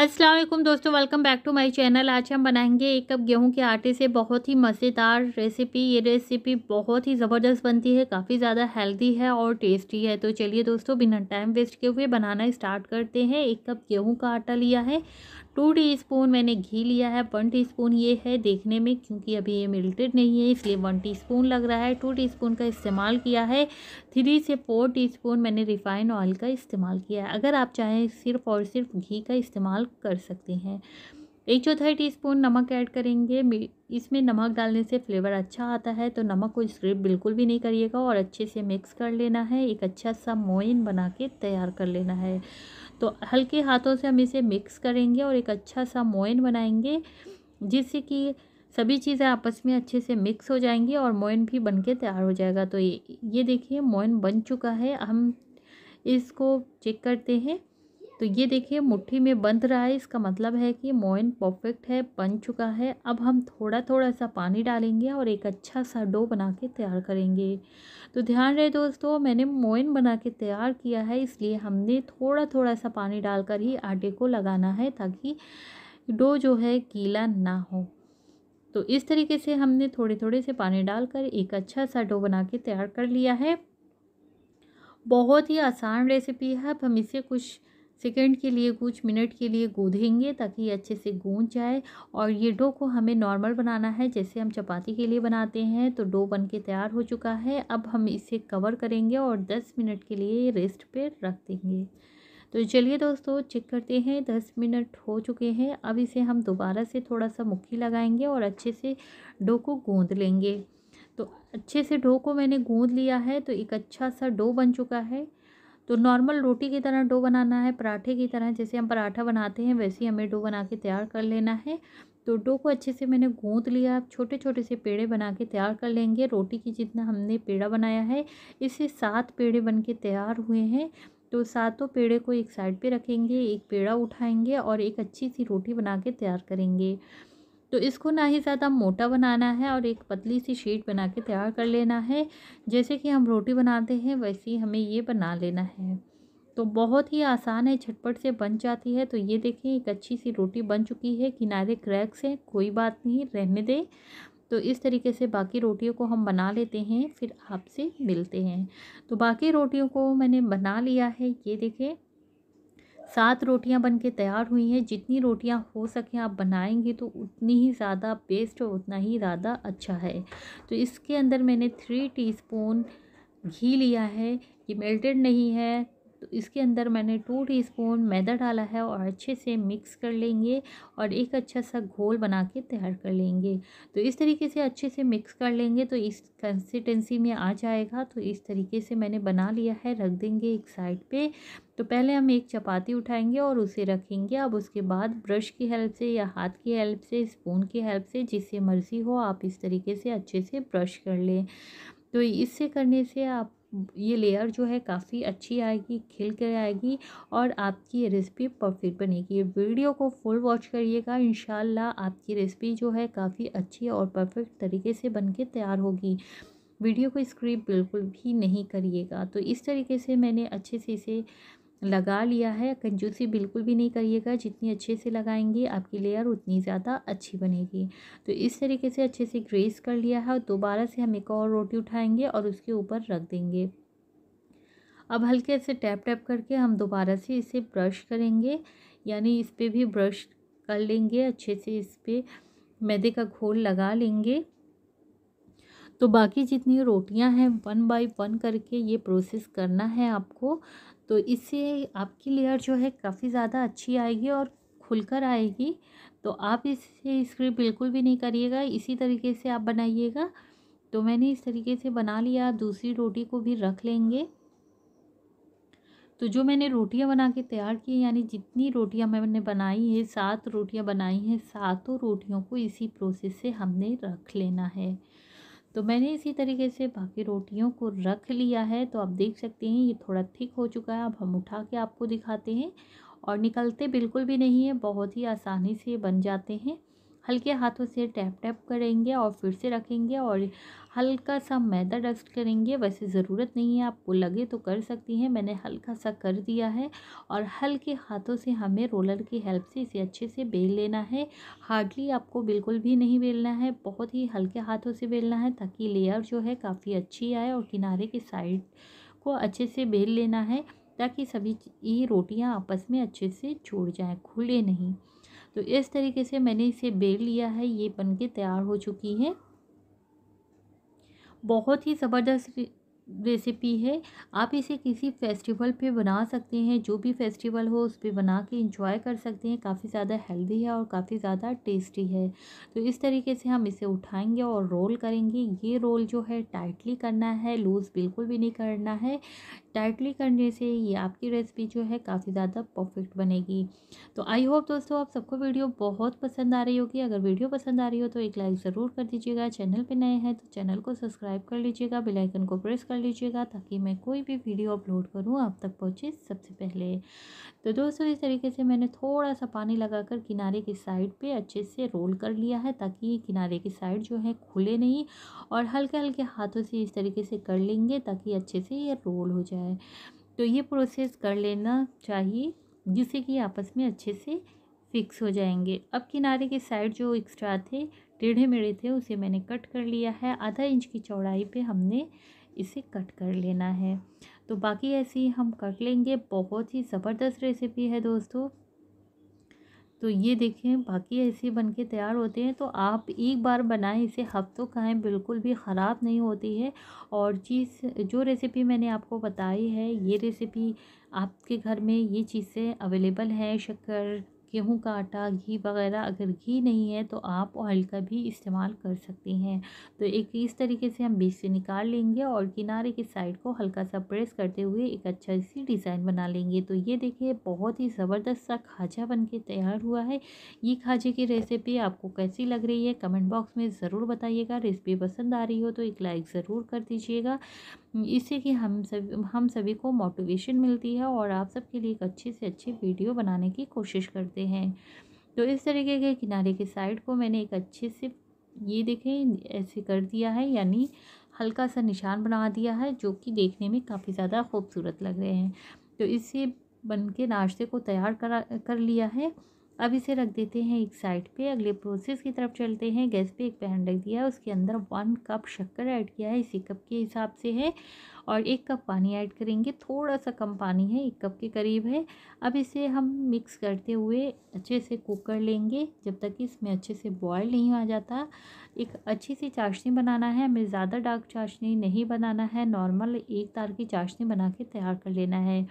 असलम दोस्तों welcome back to my channel आज हम बनाएंगे एक कप गेहूं के आटे से बहुत ही मज़ेदार रेसिपी ये रेसिपी बहुत ही ज़बरदस्त बनती है काफ़ी ज़्यादा हेल्दी है और टेस्टी है तो चलिए दोस्तों बिना टाइम वेस्ट किए हुए बनाना स्टार्ट करते हैं एक कप गेहूं का आटा लिया है टू टीस्पून मैंने घी लिया है वन टीस्पून ये है देखने में क्योंकि अभी ये मिल्टेड नहीं है इसलिए वन टीस्पून लग रहा है टू टीस्पून का इस्तेमाल किया है थ्री से फोर टीस्पून मैंने रिफाइन ऑयल का इस्तेमाल किया है अगर आप चाहें सिर्फ और सिर्फ घी का इस्तेमाल कर सकते हैं एक चौथाई टीस्पून नमक ऐड करेंगे इसमें नमक डालने से फ्लेवर अच्छा आता है तो नमक को स्क्रिप बिल्कुल भी नहीं करिएगा और अच्छे से मिक्स कर लेना है एक अच्छा सा मोइन बना के तैयार कर लेना है तो हल्के हाथों से हम इसे मिक्स करेंगे और एक अच्छा सा मोइन बनाएंगे जिससे कि सभी चीज़ें आपस में अच्छे से मिक्स हो जाएंगी और मोइन भी बन के तैयार हो जाएगा तो ये ये देखिए मोइन बन चुका है हम इसको चेक करते हैं तो ये देखिए मुट्ठी में बंध रहा है इसका मतलब है कि मोइन परफेक्ट है बन चुका है अब हम थोड़ा थोड़ा सा पानी डालेंगे और एक अच्छा सा डो बना के तैयार करेंगे तो ध्यान रहे दोस्तों मैंने मोइन बना के तैयार किया है इसलिए हमने थोड़ा थोड़ा सा पानी डालकर ही आटे को लगाना है ताकि डो जो है गीला ना हो तो इस तरीके से हमने थोड़े थोड़े से पानी डालकर एक अच्छा सा डो बना के तैयार कर लिया है बहुत ही आसान रेसिपी है अब हम इसे कुछ सेकेंड के लिए कुछ मिनट के लिए गूँधेंगे ताकि ये अच्छे से गूँज जाए और ये डो को हमें नॉर्मल बनाना है जैसे हम चपाती के लिए बनाते हैं तो डो बन के तैयार हो चुका है अब हम इसे कवर करेंगे और दस मिनट के लिए रेस्ट पे रख देंगे तो चलिए दोस्तों चेक करते हैं दस मिनट हो चुके हैं अब इसे हम दोबारा से थोड़ा सा मुक्की लगाएंगे और अच्छे से डो को गूँध लेंगे तो अच्छे से डो को मैंने गूँध लिया है तो एक अच्छा सा डो बन चुका है तो नॉर्मल रोटी की तरह डो बनाना है पराठे की तरह जैसे हम पराठा बनाते हैं वैसे ही हमें डो बना के तैयार कर लेना है तो डो को अच्छे से मैंने गूँथ लिया आप छोटे छोटे से पेड़े बना के तैयार कर लेंगे रोटी की जितना हमने पेड़ा बनाया है इससे सात पेड़े बन के तैयार हुए हैं तो सातों पेड़े को एक साइड पे रखेंगे एक पेड़ा उठाएंगे और एक अच्छी सी रोटी बना के तैयार करेंगे तो इसको ना ही ज़्यादा मोटा बनाना है और एक पतली सी शीट बना के तैयार कर लेना है जैसे कि हम रोटी बनाते हैं वैसे ही हमें ये बना लेना है तो बहुत ही आसान है झटपट से बन जाती है तो ये देखें एक अच्छी सी रोटी बन चुकी है किनारे क्रैक्स हैं कोई बात नहीं रहने दें तो इस तरीके से बाकी रोटियों को हम बना लेते हैं फिर आपसे मिलते हैं तो बाकी रोटियों को मैंने बना लिया है ये देखें सात रोटियां बनके तैयार हुई हैं जितनी रोटियां हो सके आप बनाएंगे तो उतनी ही ज़्यादा बेस्ट और उतना ही ज़्यादा अच्छा है तो इसके अंदर मैंने थ्री टीस्पून घी लिया है ये मेल्टेड नहीं है तो इसके अंदर मैंने टू टीस्पून मैदा डाला है और अच्छे से मिक्स कर लेंगे और एक अच्छा सा घोल बना के तैयार कर लेंगे तो इस तरीके से अच्छे से मिक्स कर लेंगे तो इस कंसिस्टेंसी में आ जाएगा तो इस तरीके से मैंने बना लिया है रख देंगे एक साइड पे तो पहले हम एक चपाती उठाएंगे और उसे रखेंगे अब उसके बाद ब्रश की हेल्प से या हाथ की हेल्प से स्पून की हेल्प से जिससे मर्ज़ी हो आप इस तरीके से अच्छे से ब्रश कर लें तो इससे करने से आप ये लेयर जो है काफ़ी अच्छी आएगी खिल कर आएगी और आपकी ये रेसिपी परफेक्ट बनेगी वीडियो को फुल वॉच करिएगा इन आपकी रेसिपी जो है काफ़ी अच्छी और परफेक्ट तरीके से बन के तैयार होगी वीडियो को स्क्रिप बिल्कुल भी नहीं करिएगा तो इस तरीके से मैंने अच्छे से इसे लगा लिया है कंजूसी बिल्कुल भी नहीं करिएगा जितनी अच्छे से लगाएंगे आपकी लेयर उतनी ज़्यादा अच्छी बनेगी तो इस तरीके से अच्छे से ग्रेस कर लिया है और दोबारा से हम एक और रोटी उठाएंगे और उसके ऊपर रख देंगे अब हल्के से टैप टैप करके हम दोबारा से इसे ब्रश करेंगे यानी इस पर भी ब्रश कर लेंगे अच्छे से इस पर मैदे का घोल लगा लेंगे तो बाकी जितनी रोटियां हैं वन बाय वन करके ये प्रोसेस करना है आपको तो इससे आपकी लेयर जो है काफ़ी ज़्यादा अच्छी आएगी और खुलकर आएगी तो आप इसे स्क्रिप्ट बिल्कुल भी नहीं करिएगा इसी तरीके से आप बनाइएगा तो मैंने इस तरीके से बना लिया दूसरी रोटी को भी रख लेंगे तो जो मैंने रोटियां बना के तैयार की यानी जितनी रोटियां मैंने बनाई है सात रोटियां बनाई हैं सातों रोटियों को इसी प्रोसेस से हमने रख लेना है तो मैंने इसी तरीके से बाकी रोटियों को रख लिया है तो आप देख सकते हैं ये थोड़ा थिक हो चुका है अब हम उठा के आपको दिखाते हैं और निकलते बिल्कुल भी नहीं है बहुत ही आसानी से बन जाते हैं हल्के हाथों से टैप टैप करेंगे और फिर से रखेंगे और हल्का सा मैदा डस्ट करेंगे वैसे ज़रूरत नहीं है आपको लगे तो कर सकती हैं मैंने हल्का सा कर दिया है और हल्के हाथों से हमें रोलर की हेल्प से इसे अच्छे से बेल लेना है हार्डली आपको बिल्कुल भी नहीं बेलना है बहुत ही हल्के हाथों से बेलना है ताकि लेयर जो है काफ़ी अच्छी आए और किनारे के साइड को अच्छे से बेल लेना है ताकि सभी ये रोटियाँ आपस में अच्छे से छोड़ जाएँ खुले नहीं तो इस तरीके से मैंने इसे बेल लिया है ये बन के तैयार हो चुकी है बहुत ही ज़बरदस्त रेसिपी है आप इसे किसी फेस्टिवल पे बना सकते हैं जो भी फेस्टिवल हो उस पर बना के इंजॉय कर सकते हैं काफ़ी ज़्यादा हेल्दी है और काफ़ी ज़्यादा टेस्टी है तो इस तरीके से हम इसे उठाएंगे और रोल करेंगे ये रोल जो है टाइटली करना है लूज़ बिल्कुल भी नहीं करना है टाइटली करने से ये आपकी रेसिपी जो है काफ़ी ज़्यादा परफेक्ट बनेगी तो आई होप दोस्तों आप सबको वीडियो बहुत पसंद आ रही होगी अगर वीडियो पसंद आ रही हो तो एक लाइक ज़रूर कर दीजिएगा चैनल पर नए हैं तो चैनल को सब्सक्राइब कर लीजिएगा बेलाइकन को प्रेस कर लीजिएगा ताकि मैं कोई भी वीडियो अपलोड करूँ आप तक पहुँचे सबसे पहले तो दोस्तों इस तरीके से मैंने थोड़ा सा पानी कर किनारे की साइड पर अच्छे से रोल कर लिया है ताकि किनारे की साइड जो है खुले नहीं और हल्के हल्के हाथों से इस तरीके से कर लेंगे ताकि अच्छे से ये रोल हो जाए हैं तो ये प्रोसेस कर लेना चाहिए जिससे कि आपस में अच्छे से फिक्स हो जाएंगे अब किनारे के साइड जो एक्स्ट्रा थे टेढ़े मेढ़े थे उसे मैंने कट कर लिया है आधा इंच की चौड़ाई पे हमने इसे कट कर लेना है तो बाकी ऐसे ही हम कट लेंगे बहुत ही ज़बरदस्त रेसिपी है दोस्तों तो ये देखें बाकी ऐसे बन के तैयार होते हैं तो आप एक बार बनाएं इसे हफ्तों खाएं बिल्कुल भी ख़राब नहीं होती है और चीज़ जो रेसिपी मैंने आपको बताई है ये रेसिपी आपके घर में ये चीज़ें अवेलेबल हैं शक्कर गेहूँ का आटा घी वगैरह अगर घी नहीं है तो आप ऑयल का भी इस्तेमाल कर सकती हैं तो एक इस तरीके से हम बीच से निकाल लेंगे और किनारे के साइड को हल्का सा प्रेस करते हुए एक अच्छा सी डिज़ाइन बना लेंगे तो ये देखिए बहुत ही ज़बरदस्त सा खाजा बन के तैयार हुआ है ये खाजे की रेसिपी आपको कैसी लग रही है कमेंट बॉक्स में ज़रूर बताइएगा रेसिपी पसंद आ रही हो तो एक लाइक ज़रूर कर दीजिएगा इससे कि हम सब हम सभी को मोटिवेशन मिलती है और आप सबके लिए एक अच्छे से अच्छी वीडियो बनाने की कोशिश करते हैं तो इस तरीके के किनारे के साइड को मैंने एक अच्छे से ये देखें ऐसे कर दिया है यानी हल्का सा निशान बना दिया है जो कि देखने में काफ़ी ज़्यादा खूबसूरत लग रहे हैं तो इससे बन के नाश्ते को तैयार करा कर लिया है अब इसे रख देते हैं एक साइड पे अगले प्रोसेस की तरफ चलते हैं गैस पे एक पैन रख दिया है उसके अंदर वन कप शक्कर ऐड किया है इसी कप के हिसाब से है और एक कप पानी ऐड करेंगे थोड़ा सा कम पानी है एक कप के करीब है अब इसे हम मिक्स करते हुए अच्छे से कुक कर लेंगे जब तक कि इसमें अच्छे से बॉयल नहीं आ जाता एक अच्छी सी चाशनी बनाना है हमें ज़्यादा डार्क चाशनी नहीं बनाना है नॉर्मल एक तार की चाशनी बना के तैयार कर लेना है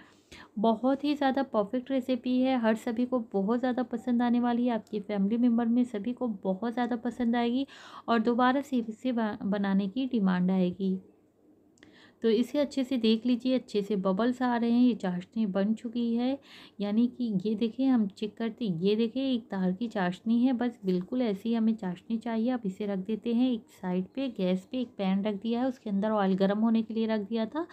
बहुत ही ज़्यादा परफेक्ट रेसिपी है हर सभी को बहुत ज़्यादा पसंद आने वाली है आपकी फैमिली मेम्बर में सभी को बहुत ज़्यादा पसंद आएगी और दोबारा से इसे बनाने की डिमांड आएगी तो इसे अच्छे से देख लीजिए अच्छे से बबल्स आ रहे हैं ये चाशनी बन चुकी है यानी कि ये देखें हम चेक करते ये देखें एक तार की चाशनी है बस बिल्कुल ऐसी हमें चाशनी चाहिए अब इसे रख देते हैं एक साइड पे गैस पे एक पैन रख दिया है उसके अंदर ऑयल गर्म होने के लिए रख दिया था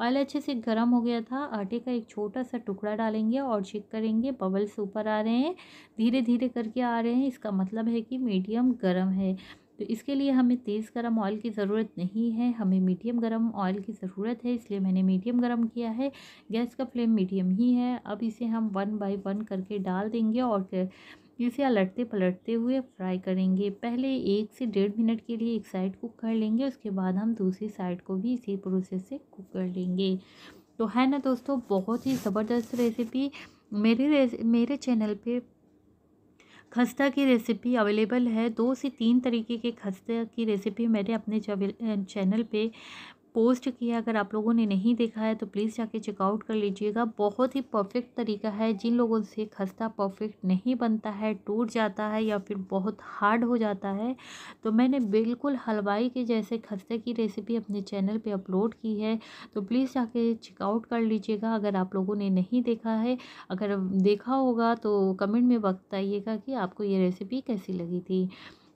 ऑयल अच्छे से गर्म हो गया था आटे का एक छोटा सा टुकड़ा डालेंगे और चेक करेंगे बबल्स ऊपर आ रहे हैं धीरे धीरे करके आ रहे हैं इसका मतलब है कि मीडियम गर्म है तो इसके लिए हमें तेज़ गरम ऑयल की ज़रूरत नहीं है हमें मीडियम गरम ऑयल की ज़रूरत है इसलिए मैंने मीडियम गरम किया है गैस का फ्लेम मीडियम ही है अब इसे हम वन बाई वन करके डाल देंगे और इसे अलटते पलटते हुए फ्राई करेंगे पहले एक से डेढ़ मिनट के लिए एक साइड कुक कर लेंगे उसके बाद हम दूसरी साइड को भी इसी प्रोसेस से कुक कर लेंगे तो है ना दोस्तों बहुत ही ज़बरदस्त रेसिपी मेरे रेस मेरे चैनल पे खस्ता की रेसिपी अवेलेबल है दो से तीन तरीके के खस्ता की रेसिपी मैंने अपने चैनल पे पोस्ट किया अगर आप लोगों ने नहीं देखा है तो प्लीज़ जाके चेकआउट कर लीजिएगा बहुत ही परफेक्ट तरीका है जिन लोगों से खस्ता परफेक्ट नहीं बनता है टूट जाता है या फिर बहुत हार्ड हो जाता है तो मैंने बिल्कुल हलवाई के जैसे खस्ते की रेसिपी अपने चैनल पर अपलोड की है तो प्लीज़ जाके चेकआउट कर लीजिएगा अगर आप लोगों ने नहीं देखा है अगर देखा होगा तो कमेंट में बताइएगा कि आपको ये रेसिपी कैसी लगी थी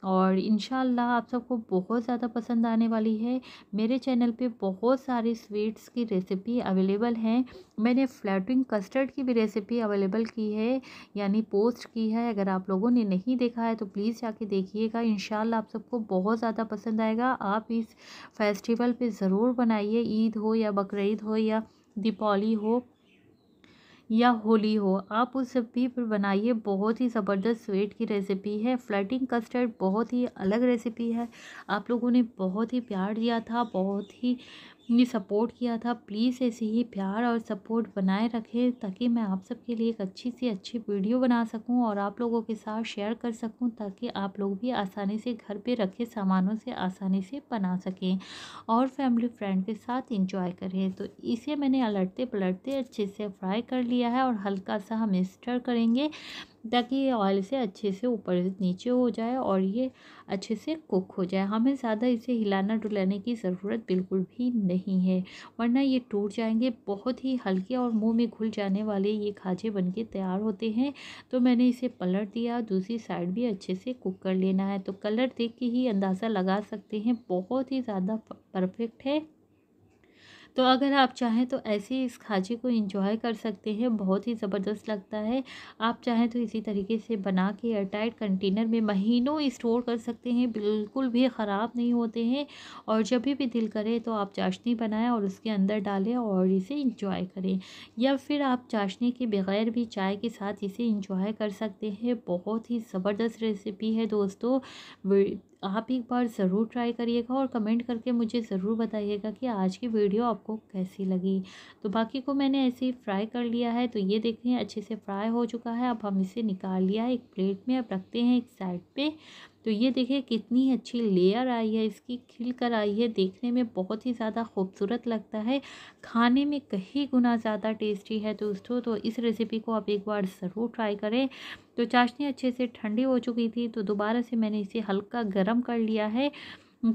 और इन आप सबको बहुत ज़्यादा पसंद आने वाली है मेरे चैनल पे बहुत सारी स्वीट्स की रेसिपी अवेलेबल हैं मैंने फ्लैटिंग कस्टर्ड की भी रेसिपी अवेलेबल की है यानी पोस्ट की है अगर आप लोगों ने नहीं देखा है तो प्लीज़ जाके देखिएगा इन आप सबको बहुत ज़्यादा पसंद आएगा आप इस फेस्टिवल पर ज़रूर बनाइए ईद हो या बकर हो या दीपावली हो या होली हो आप उस रेसिपी पर बनाइए बहुत ही ज़बरदस्त स्वीट की रेसिपी है फ्लटिंग कस्टर्ड बहुत ही अलग रेसिपी है आप लोगों ने बहुत ही प्यार दिया था बहुत ही ने सपोर्ट किया था प्लीज़ ऐसे ही प्यार और सपोर्ट बनाए रखें ताकि मैं आप सबके लिए एक अच्छी से अच्छी वीडियो बना सकूं और आप लोगों के साथ शेयर कर सकूं ताकि आप लोग भी आसानी से घर पे रखे सामानों से आसानी से बना सकें और फैमिली फ्रेंड के साथ इंजॉय करें तो इसे मैंने अलटते पलटते अच्छे से फ्राई कर लिया है और हल्का सा हम स्टर करेंगे ताकि ये ऑयल से अच्छे से ऊपर नीचे हो जाए और ये अच्छे से कुक हो जाए हमें ज़्यादा इसे हिलाना डुलाने की ज़रूरत बिल्कुल भी नहीं है वरना ये टूट जाएंगे बहुत ही हल्के और मुंह में घुल जाने वाले ये खाजे बन के तैयार होते हैं तो मैंने इसे पलट दिया दूसरी साइड भी अच्छे से कुक कर लेना है तो कलर देख के ही अंदाज़ा लगा सकते हैं बहुत ही ज़्यादा परफेक्ट है तो अगर आप चाहें तो ऐसे इस खाजे को इंजॉय कर सकते हैं बहुत ही ज़बरदस्त लगता है आप चाहें तो इसी तरीके से बना के एयरटाइट कंटेनर में महीनों स्टोर कर सकते हैं बिल्कुल भी ख़राब नहीं होते हैं और जब भी दिल करे तो आप चाशनी बनाएं और उसके अंदर डालें और इसे इंजॉय करें या फिर आप चाशनी के बगैर भी चाय के साथ इसे इंजॉय कर सकते हैं बहुत ही ज़बरदस्त रेसिपी है दोस्तों आप एक बार ज़रूर ट्राई करिएगा और कमेंट करके मुझे ज़रूर बताइएगा कि आज की वीडियो आपको कैसी लगी तो बाकी को मैंने ऐसे ही फ्राई कर लिया है तो ये देखें अच्छे से फ्राई हो चुका है अब हम इसे निकाल लिया एक प्लेट में अब रखते हैं एक साइड पर तो ये देखिए कितनी अच्छी लेयर आई है इसकी खिल कर आई है देखने में बहुत ही ज़्यादा खूबसूरत लगता है खाने में कहीं गुना ज़्यादा टेस्टी है दोस्तों तो इस रेसिपी को आप एक बार ज़रूर ट्राई करें तो चाशनी अच्छे से ठंडी हो चुकी थी तो दोबारा से मैंने इसे हल्का गर्म कर लिया है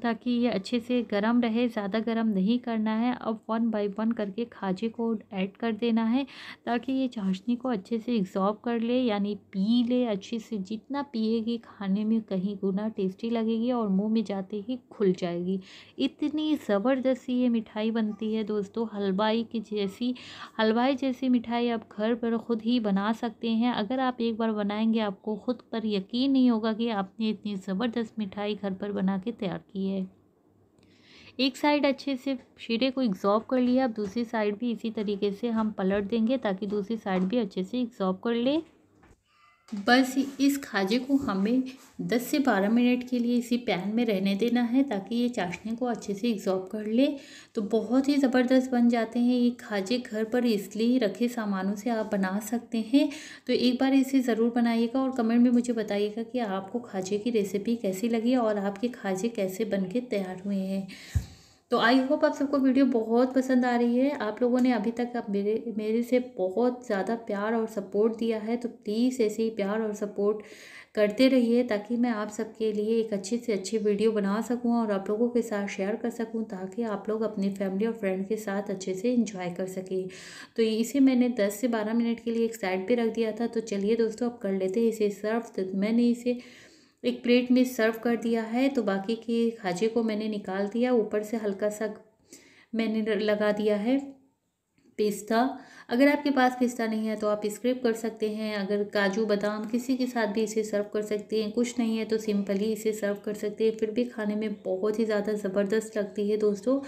ताकि ये अच्छे से गर्म रहे ज़्यादा गर्म नहीं करना है अब वन बाय वन करके खाजे को ऐड कर देना है ताकि ये चाशनी को अच्छे से एग्जॉर्ब कर ले यानी पी ले अच्छे से जितना पिएगी खाने में कहीं गुना टेस्टी लगेगी और मुंह में जाते ही खुल जाएगी इतनी ज़बरदस्ती ये मिठाई बनती है दोस्तों हलवाई की जैसी हलवाई जैसी मिठाई आप घर पर ख़ुद ही बना सकते हैं अगर आप एक बार बनाएंगे आपको ख़ुद पर यकीन नहीं होगा कि आपने इतनी ज़बरदस्त मिठाई घर पर बना के तैयार की की है एक साइड अच्छे से शीरे को एग्जॉर्ब कर लिया अब दूसरी साइड भी इसी तरीके से हम पलट देंगे ताकि दूसरी साइड भी अच्छे से एग्जॉर्ब कर ले बस इस खाजे को हमें 10 से 12 मिनट के लिए इसी पैन में रहने देना है ताकि ये चाशनी को अच्छे से एग्जॉर्ब कर ले तो बहुत ही ज़बरदस्त बन जाते हैं ये खाजे घर पर इसलिए रखे सामानों से आप बना सकते हैं तो एक बार इसे ज़रूर बनाइएगा और कमेंट में मुझे बताइएगा कि आपको खाजे की रेसिपी कैसी लगी और आपके खाजे कैसे बन के तैयार हुए हैं तो आई होप आप सबको वीडियो बहुत पसंद आ रही है आप लोगों ने अभी तक आप मेरे मेरे से बहुत ज़्यादा प्यार और सपोर्ट दिया है तो प्लीज़ ऐसे ही प्यार और सपोर्ट करते रहिए ताकि मैं आप सबके लिए एक अच्छी से अच्छी वीडियो बना सकूं और आप लोगों के साथ शेयर कर सकूं ताकि आप लोग अपनी फैमिली और फ्रेंड के साथ अच्छे से इंजॉय कर सकें तो इसे मैंने दस से बारह मिनट के लिए एक साइड पर रख दिया था तो चलिए दोस्तों अब कर लेते हैं इसे सर्व तो मैंने इसे एक प्लेट में सर्व कर दिया है तो बाकी के खाजे को मैंने निकाल दिया ऊपर से हल्का सा मैंने लगा दिया है पिस्ता अगर आपके पास पिस्ता नहीं है तो आप स्क्रिप कर सकते हैं अगर काजू बादाम किसी के साथ भी इसे सर्व कर सकते हैं कुछ नहीं है तो सिंपली इसे सर्व कर सकते हैं फिर भी खाने में बहुत ही ज़्यादा ज़बरदस्त लगती है दोस्तों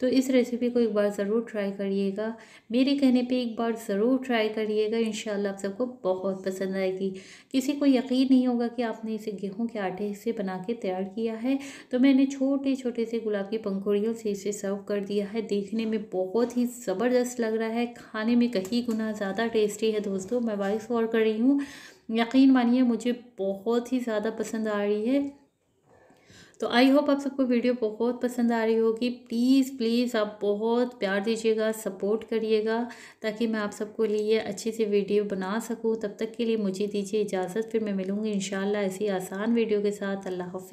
तो इस रेसिपी को एक बार ज़रूर ट्राई करिएगा मेरे कहने पे एक बार ज़रूर ट्राई करिएगा इन आप सबको बहुत पसंद आएगी किसी को यकीन नहीं होगा कि आपने इसे गेहूँ के आटे से बना के तैयार किया है तो मैंने छोटे छोटे से गुलाब की पंखुड़ियों से इसे सर्व कर दिया है देखने में बहुत ही ज़बरदस्त लग रहा है खाने में कहीं गुना ज़्यादा टेस्टी है दोस्तों मैं वॉइस और कर रही हूँ यकीन मानिए मुझे बहुत ही ज़्यादा पसंद आ रही है तो आई होप आप सबको वीडियो बहुत पसंद आ रही होगी प्लीज़ प्लीज़ आप बहुत प्यार दीजिएगा सपोर्ट करिएगा ताकि मैं आप सबको लिए अच्छी सी वीडियो बना सकूं तब तक के लिए मुझे दीजिए इजाज़त फिर मैं मिलूंगी इन ऐसी आसान वीडियो के साथ अल्लाह हाफि